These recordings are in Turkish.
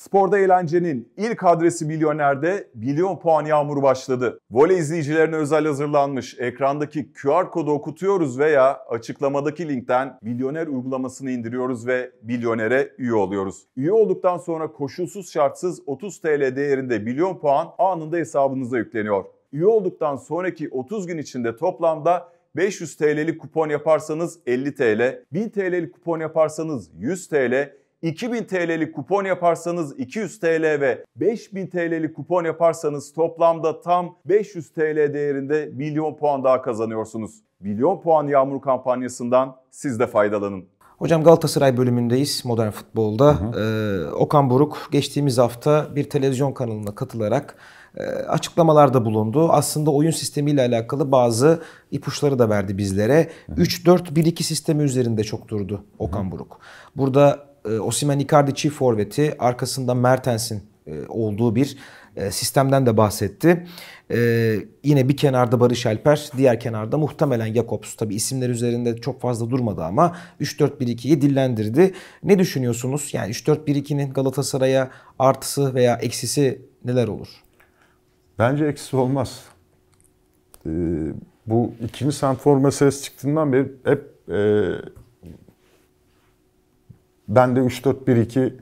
Sporda eğlencenin ilk adresi Milyoner'de milyon puan yağmuru başladı. Voley izleyicilerine özel hazırlanmış ekrandaki QR kodu okutuyoruz veya açıklamadaki linkten Milyoner uygulamasını indiriyoruz ve Milyoner'e üye oluyoruz. Üye olduktan sonra koşulsuz şartsız 30 TL değerinde milyon puan anında hesabınıza yükleniyor. Üye olduktan sonraki 30 gün içinde toplamda 500 TL'lik kupon yaparsanız 50 TL, 1000 TL'lik kupon yaparsanız 100 TL, 2000 TL'lik kupon yaparsanız 200 TL ve 5000 TL'lik kupon yaparsanız toplamda tam 500 TL değerinde milyon puan daha kazanıyorsunuz. Milyon puan yağmur kampanyasından siz de faydalanın. Hocam Galatasaray bölümündeyiz modern futbolda. Hı hı. Ee, Okan Buruk geçtiğimiz hafta bir televizyon kanalına katılarak e, açıklamalarda bulundu. Aslında oyun sistemiyle alakalı bazı ipuçları da verdi bizlere. 3-4-1-2 sistemi üzerinde çok durdu Okan hı hı. Buruk. Burada e, Osimen Icardi çift forveti arkasında Mertens'in e, olduğu bir e, sistemden de bahsetti. E, yine bir kenarda Barış Alper, diğer kenarda muhtemelen Jakobs. Tabi isimler üzerinde çok fazla durmadı ama 3-4-1-2'yi dillendirdi. Ne düşünüyorsunuz? Yani 3-4-1-2'nin Galatasaray'a artısı veya eksisi neler olur? Bence eksisi olmaz. Ee, bu ikinci santfor meselesi çıktığından beri hep e, ben de 3-4-1-2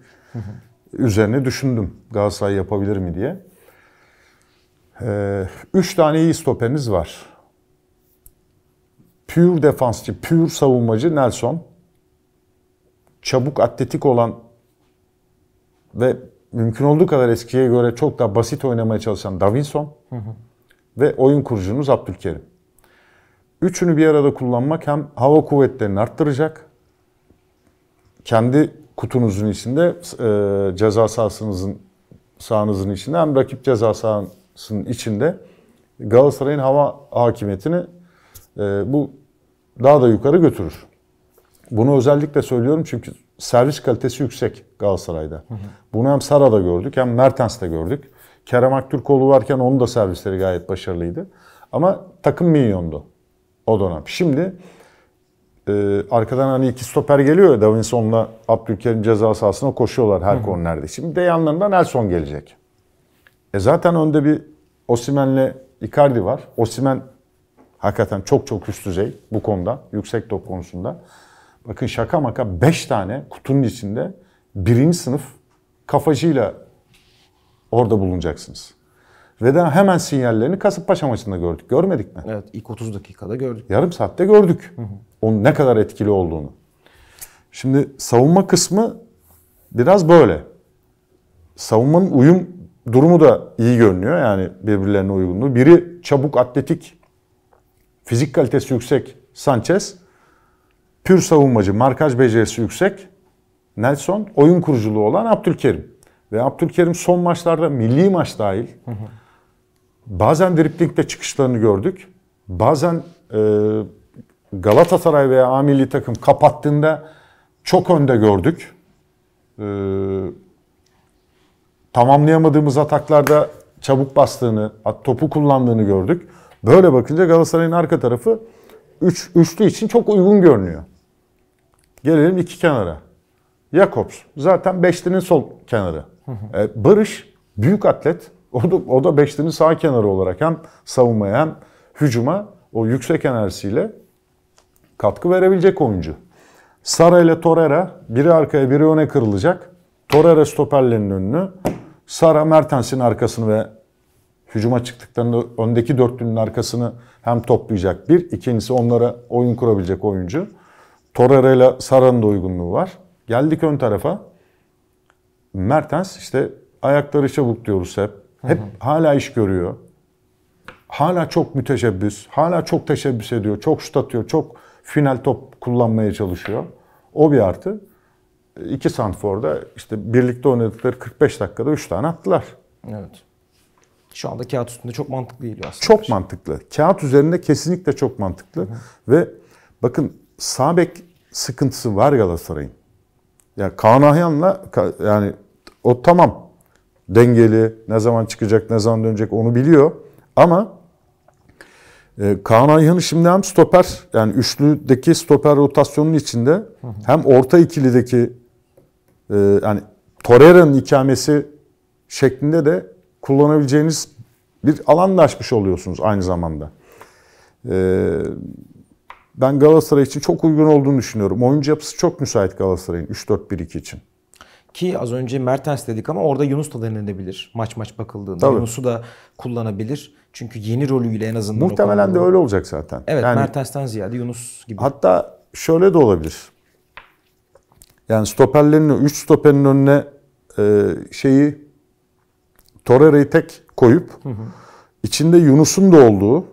üzerine düşündüm Galatasaray yapabilir mi diye. Ee, üç tane iyi stoperiniz var. Pür defansçı, pür savunmacı Nelson. Çabuk atletik olan ve mümkün olduğu kadar eskiye göre çok daha basit oynamaya çalışan Davinson. Hı hı. Ve oyun kurucunuz Abdülkerim. Üçünü bir arada kullanmak hem hava kuvvetlerini arttıracak kendi kutunuzun içinde e, ceza sahasınızın sahanızın içinde hem rakip ceza sahasının içinde Galatasaray'ın hava hakimiyetini e, bu daha da yukarı götürür. Bunu özellikle söylüyorum çünkü servis kalitesi yüksek Galatasaray'da. Hı hı. Bunu hem Sara'da gördük hem Mertens'te gördük. Kerem Aktürkoğlu varken onun da servisleri gayet başarılıydı. Ama takım milyondu o dönem. Şimdi e, arkadan hani iki stoper geliyor Davinson'la Abdülkerim ceza sahasına koşuyorlar her Hı. kornerde. Şimdi de yanlarından Nelson gelecek. E zaten önde bir Osimen'le Icardi var. Osimen hakikaten çok çok üst düzey bu konuda. Yüksek top konusunda. Bakın şaka maka 5 tane kutunun içinde birinci sınıf kafacıyla orada bulunacaksınız. Veda hemen sinyallerini Kasımpaşa maçında gördük. Görmedik mi? Evet ilk 30 dakikada gördük. Yarım saatte gördük. Hı hı. Onun ne kadar etkili olduğunu. Şimdi savunma kısmı biraz böyle. Savunmanın uyum durumu da iyi görünüyor. Yani birbirlerine uygunluğu. Biri çabuk, atletik, fizik kalitesi yüksek Sanchez. Pür savunmacı, markaj becerisi yüksek Nelson. Oyun kuruculuğu olan Abdülkerim. Ve Abdülkerim son maçlarda milli maç dahil hı hı bazen driplingde çıkışlarını gördük. Bazen e, Galatasaray veya amili takım kapattığında çok önde gördük. E, tamamlayamadığımız ataklarda çabuk bastığını, topu kullandığını gördük. Böyle bakınca Galatasaray'ın arka tarafı üç, üçlü için çok uygun görünüyor. Gelelim iki kenara. Jakobs zaten beşlinin sol kenarı. Hı e, hı. Barış büyük atlet. O da, o da Beşiktaş'ın sağ kenarı olarak hem savunmaya hem hücuma o yüksek enerjisiyle katkı verebilecek oyuncu. Sara ile Torreira biri arkaya biri öne kırılacak. Torreira stoperlerin önünü, Sara Mertens'in arkasını ve hücuma çıktıklarında öndeki dörtlünün arkasını hem toplayacak bir, ikincisi onlara oyun kurabilecek oyuncu. Torreira ile Sara'nın da uygunluğu var. Geldik ön tarafa. Mertens işte ayakları çabuk diyoruz hep. Hep hala iş görüyor. Hala çok müteşebbüs, Hala çok teşebbüs ediyor. Çok şut atıyor. Çok final top kullanmaya çalışıyor. O bir artı. E, iki Santfor'da işte birlikte oynadıkları 45 dakikada 3 tane attılar. Evet. Şu anda kağıt üstünde çok mantıklı geliyor aslında. Çok mantıklı. Kağıt üzerinde kesinlikle çok mantıklı. Hı hı. Ve bakın sabek sıkıntısı var Galatasaray'ın. Ya yani Kaan Ahyan'la yani o tamam dengeli, ne zaman çıkacak, ne zaman dönecek onu biliyor. Ama e, Kaan Ayhan'ı şimdi hem stoper, yani üçlüdeki stoper rotasyonun içinde hı hı. hem orta ikilideki e, yani Torreira'nın ikamesi şeklinde de kullanabileceğiniz bir alan açmış oluyorsunuz aynı zamanda. Ee, ben Galatasaray için çok uygun olduğunu düşünüyorum. Oyuncu yapısı çok müsait Galatasaray'ın 3-4-1-2 için. Ki az önce Mertens dedik ama orada Yunus da denenebilir. Maç maç bakıldığında. Yunus'u da kullanabilir. Çünkü yeni rolüyle en azından. Muhtemelen de öyle olacak zaten. Evet yani, Mertens'ten ziyade Yunus gibi. Hatta şöyle de olabilir. Yani stoperlerin, 3 stoperin önüne e, şeyi Torreira'yı tek koyup hı hı. içinde Yunus'un da olduğu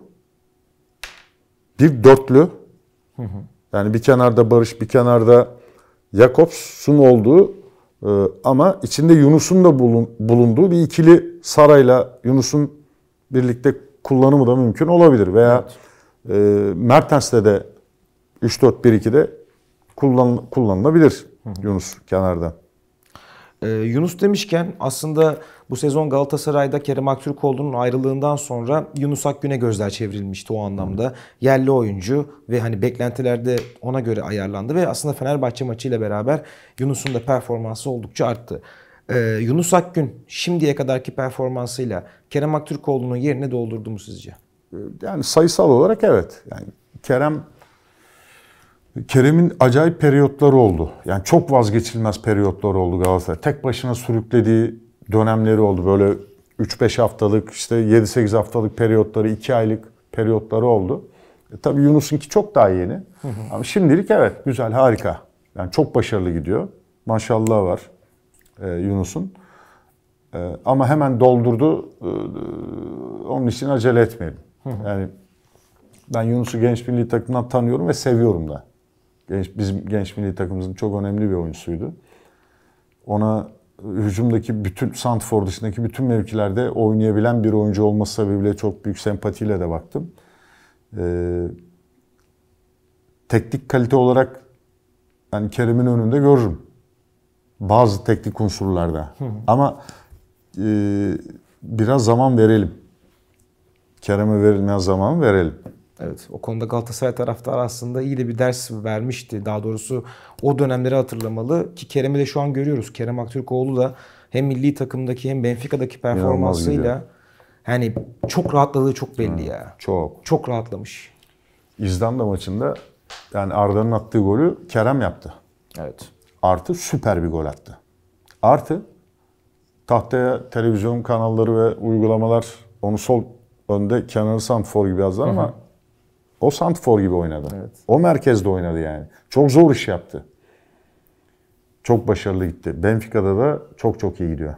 bir dörtlü hı hı. yani bir kenarda Barış, bir kenarda Jakobs'un olduğu ee, ama içinde Yunus'un da bulunduğu bir ikili sarayla Yunus'un birlikte kullanımı da mümkün olabilir. Veya evet. E, Mertens'te de 3-4-1-2'de kullan, kullanılabilir Yunus kenardan. Ee, Yunus demişken aslında bu sezon Galatasaray'da Kerem Aktürkoğlu'nun ayrılığından sonra Yunus Akgün'e gözler çevrilmişti o anlamda. Yerli oyuncu ve hani beklentilerde ona göre ayarlandı ve aslında Fenerbahçe maçıyla beraber Yunus'un da performansı oldukça arttı. Ee, Yunus Akgün şimdiye kadarki performansıyla Kerem Aktürkoğlu'nun yerini doldurdu mu sizce? Yani sayısal olarak evet. Yani Kerem Kerem'in acayip periyotları oldu. Yani çok vazgeçilmez periyotları oldu Galatasaray. Tek başına sürüklediği dönemleri oldu. Böyle 3-5 haftalık, işte 7-8 haftalık periyotları, 2 aylık periyotları oldu. E tabii Yunus'unki çok daha yeni. Hı hı. Ama şimdilik evet güzel, harika. Yani çok başarılı gidiyor. Maşallah var e, Yunus'un. E, ama hemen doldurdu. E, e onun için acele etmeyelim. Hı hı. Yani ben Yunus'u genç milli takımdan tanıyorum ve seviyorum da genç, bizim genç milli takımımızın çok önemli bir oyuncusuydu. Ona hücumdaki bütün Santfor dışındaki bütün mevkilerde oynayabilen bir oyuncu olması sebebiyle çok büyük sempatiyle de baktım. Ee, teknik kalite olarak yani Kerem'in önünde görürüm. Bazı teknik unsurlarda. Hı hı. Ama e, biraz zaman verelim. Kerem'e verilmeyen zaman verelim. Evet o konuda Galatasaray taraftarı aslında iyi de bir ders vermişti. Daha doğrusu o dönemleri hatırlamalı ki Kerem'i de şu an görüyoruz. Kerem Aktürkoğlu da hem milli takımdaki hem Benfica'daki performansıyla hani çok rahatladığı çok belli Hı, ya. Çok. Çok rahatlamış. İzlanda maçında yani Arda'nın attığı golü Kerem yaptı. Evet. Artı süper bir gol attı. Artı tahtaya televizyon kanalları ve uygulamalar onu sol önde Kenan Sanfor gibi yazdılar ama o Santfor gibi oynadı. Evet. O merkezde oynadı yani. Çok zor iş yaptı. Çok başarılı gitti. Benfica'da da çok çok iyi gidiyor.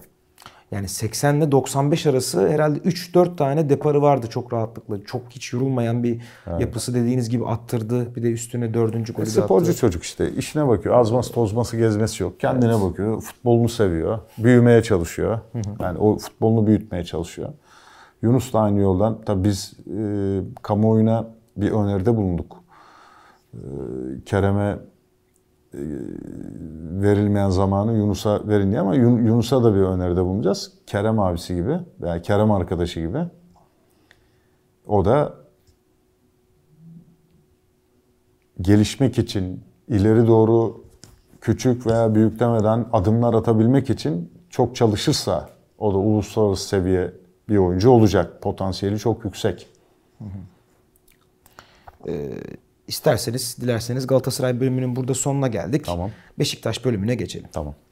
Yani 80 ile 95 arası herhalde 3-4 tane deparı vardı çok rahatlıkla. Çok hiç yorulmayan bir evet. yapısı dediğiniz gibi attırdı. Bir de üstüne dördüncü golü e, Sporcu çocuk işte. işine bakıyor. Azması tozması gezmesi yok. Kendine evet. bakıyor. Futbolunu seviyor. Büyümeye çalışıyor. Yani o futbolunu büyütmeye çalışıyor. Yunus da aynı yoldan. Tabii biz e, kamuoyuna bir öneride bulunduk. Ee, Kerem'e e, verilmeyen zamanı Yunus'a verin diye ama Yunus'a da bir öneride bulunacağız. Kerem abisi gibi veya Kerem arkadaşı gibi. O da gelişmek için ileri doğru küçük veya büyük demeden adımlar atabilmek için çok çalışırsa o da uluslararası seviye bir oyuncu olacak. Potansiyeli çok yüksek. Hı hı. E, isterseniz, dilerseniz Galatasaray bölümünün burada sonuna geldik. Tamam. Beşiktaş bölümüne geçelim. Tamam.